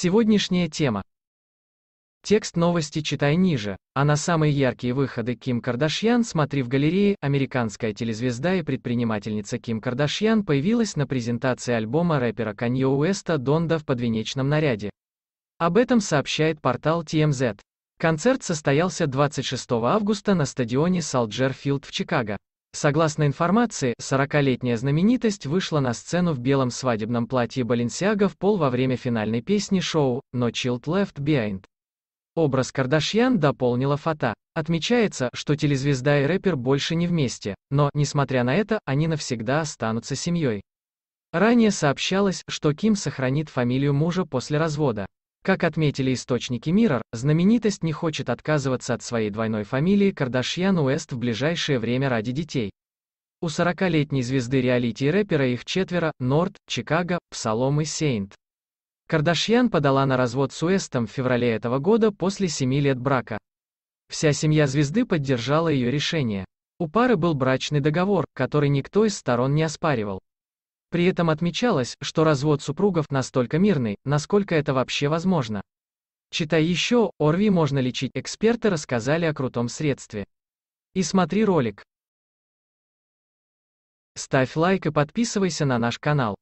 Сегодняшняя тема. Текст новости читай ниже, а на самые яркие выходы Ким Кардашьян смотри в галерее. Американская телезвезда и предпринимательница Ким Кардашьян появилась на презентации альбома рэпера Канье Уэста Донда в подвенечном наряде. Об этом сообщает портал TMZ. Концерт состоялся 26 августа на стадионе Салджер Филд в Чикаго. Согласно информации, 40-летняя знаменитость вышла на сцену в белом свадебном платье Баленсиага в пол во время финальной песни шоу «No Child Left Behind». Образ Кардашьян дополнила фото. Отмечается, что телезвезда и рэпер больше не вместе, но, несмотря на это, они навсегда останутся семьей. Ранее сообщалось, что Ким сохранит фамилию мужа после развода. Как отметили источники Mirror, знаменитость не хочет отказываться от своей двойной фамилии Кардашьян Уэст в ближайшее время ради детей. У 40-летней звезды реалити-рэпера их четверо – Норт, Чикаго, Псалом и Сейнт. Кардашьян подала на развод с Уэстом в феврале этого года после 7 лет брака. Вся семья звезды поддержала ее решение. У пары был брачный договор, который никто из сторон не оспаривал. При этом отмечалось, что развод супругов настолько мирный, насколько это вообще возможно. Читай еще, ОРВИ можно лечить, эксперты рассказали о крутом средстве. И смотри ролик. Ставь лайк и подписывайся на наш канал.